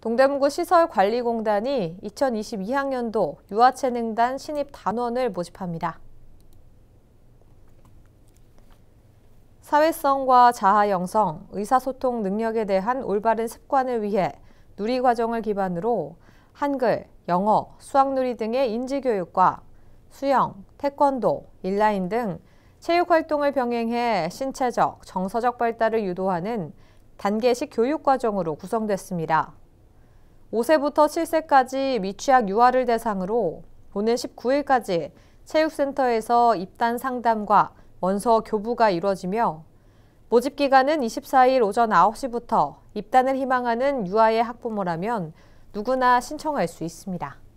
동대문구 시설관리공단이 2022학년도 유아체능단 신입 단원을 모집합니다. 사회성과 자아 형성, 의사소통 능력에 대한 올바른 습관을 위해 누리 과정을 기반으로 한글, 영어, 수학누리 등의 인지교육과 수영, 태권도, 인라인 등 체육활동을 병행해 신체적, 정서적 발달을 유도하는 단계식 교육과정으로 구성됐습니다. 5세부터 7세까지 미취학 유아를 대상으로 오는 19일까지 체육센터에서 입단 상담과 원서 교부가 이뤄지며 모집 기간은 24일 오전 9시부터 입단을 희망하는 유아의 학부모라면 누구나 신청할 수 있습니다.